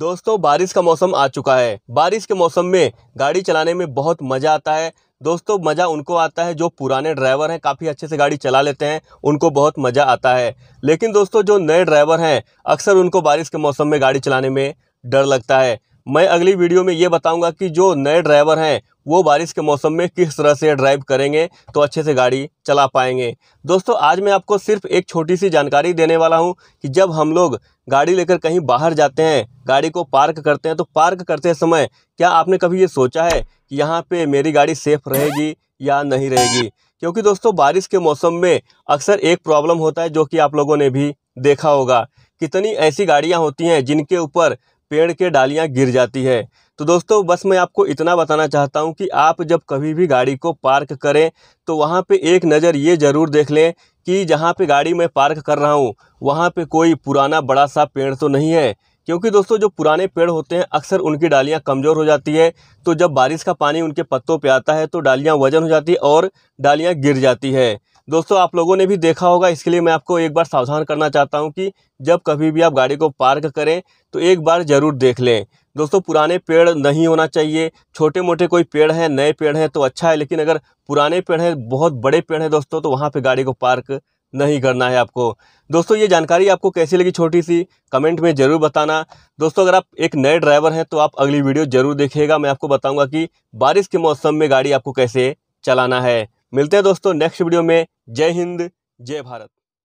दोस्तों बारिश का मौसम आ चुका है बारिश के मौसम में गाड़ी चलाने में बहुत मज़ा आता है दोस्तों मज़ा उनको आता है जो पुराने ड्राइवर हैं काफ़ी अच्छे से गाड़ी चला लेते हैं उनको बहुत मज़ा आता है लेकिन दोस्तों जो नए ड्राइवर हैं अक्सर उनको बारिश के मौसम में गाड़ी चलाने में डर लगता है मैं अगली वीडियो में ये बताऊंगा कि जो नए ड्राइवर हैं वो बारिश के मौसम में किस तरह से ड्राइव करेंगे तो अच्छे से गाड़ी चला पाएंगे दोस्तों आज मैं आपको सिर्फ एक छोटी सी जानकारी देने वाला हूँ कि जब हम लोग गाड़ी लेकर कहीं बाहर जाते हैं गाड़ी को पार्क करते हैं तो पार्क करते समय क्या आपने कभी ये सोचा है कि यहाँ पर मेरी गाड़ी सेफ़ रहेगी या नहीं रहेगी क्योंकि दोस्तों बारिश के मौसम में अक्सर एक प्रॉब्लम होता है जो कि आप लोगों ने भी देखा होगा कितनी ऐसी गाड़ियाँ होती हैं जिनके ऊपर पेड़ के डालियाँ गिर जाती है तो दोस्तों बस मैं आपको इतना बताना चाहता हूँ कि आप जब कभी भी गाड़ी को पार्क करें तो वहाँ पे एक नज़र ये ज़रूर देख लें कि जहाँ पे गाड़ी मैं पार्क कर रहा हूँ वहाँ पे कोई पुराना बड़ा सा पेड़ तो नहीं है क्योंकि दोस्तों जो पुराने पेड़ होते हैं अक्सर उनकी डालियाँ कमज़ोर हो जाती है तो जब बारिश का पानी उनके पत्तों पर आता है तो डालियाँ वजन हो जाती है और डालियाँ गिर जाती है दोस्तों आप लोगों ने भी देखा होगा इसके लिए मैं आपको एक बार सावधान करना चाहता हूँ कि जब कभी भी आप गाड़ी को पार्क करें तो एक बार ज़रूर देख लें दोस्तों पुराने पेड़ नहीं होना चाहिए छोटे मोटे कोई पेड़ हैं नए पेड़ हैं तो अच्छा है लेकिन अगर पुराने पेड़ हैं बहुत बड़े पेड़ हैं दोस्तों तो वहाँ पर गाड़ी को पार्क नहीं करना है आपको दोस्तों ये जानकारी आपको कैसी लगी छोटी सी कमेंट में ज़रूर बताना दोस्तों अगर आप एक नए ड्राइवर हैं तो आप अगली वीडियो ज़रूर देखिएगा मैं आपको बताऊंगा कि बारिश के मौसम में गाड़ी आपको कैसे चलाना है मिलते हैं दोस्तों नेक्स्ट वीडियो में जय हिंद जय भारत